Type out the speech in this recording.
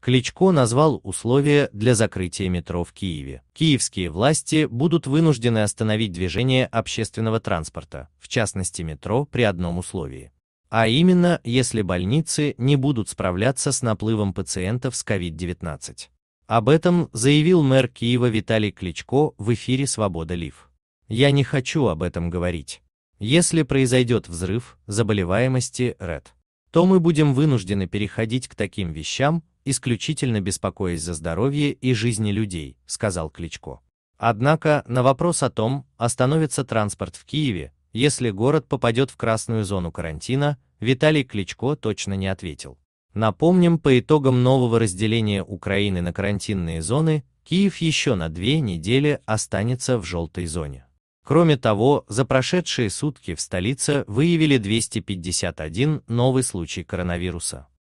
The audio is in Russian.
Кличко назвал условия для закрытия метро в Киеве. Киевские власти будут вынуждены остановить движение общественного транспорта, в частности метро, при одном условии. А именно, если больницы не будут справляться с наплывом пациентов с COVID-19. Об этом заявил мэр Киева Виталий Кличко в эфире «Свобода Лив». «Я не хочу об этом говорить. Если произойдет взрыв заболеваемости РЭД, то мы будем вынуждены переходить к таким вещам, исключительно беспокоясь за здоровье и жизни людей, сказал Кличко. Однако, на вопрос о том, остановится транспорт в Киеве, если город попадет в красную зону карантина, Виталий Кличко точно не ответил. Напомним, по итогам нового разделения Украины на карантинные зоны, Киев еще на две недели останется в желтой зоне. Кроме того, за прошедшие сутки в столице выявили 251 новый случай коронавируса.